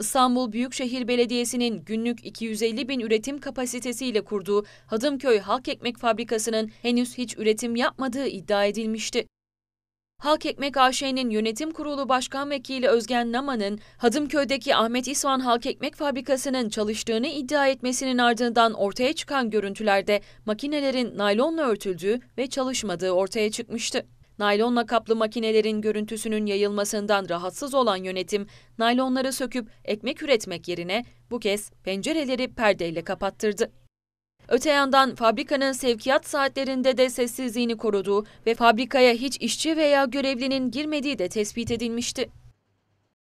İstanbul Büyükşehir Belediyesi'nin günlük 250 bin üretim kapasitesiyle kurduğu Hadımköy Halk Ekmek Fabrikası'nın henüz hiç üretim yapmadığı iddia edilmişti. Halk Ekmek AŞ'nin yönetim kurulu başkan vekili Özgen Naman'ın Hadımköy'deki Ahmet İsvan Halk Ekmek Fabrikası'nın çalıştığını iddia etmesinin ardından ortaya çıkan görüntülerde makinelerin naylonla örtüldüğü ve çalışmadığı ortaya çıkmıştı. Naylonla kaplı makinelerin görüntüsünün yayılmasından rahatsız olan yönetim, naylonları söküp ekmek üretmek yerine bu kez pencereleri perdeyle kapattırdı. Öte yandan fabrikanın sevkiyat saatlerinde de sessizliğini koruduğu ve fabrikaya hiç işçi veya görevlinin girmediği de tespit edilmişti.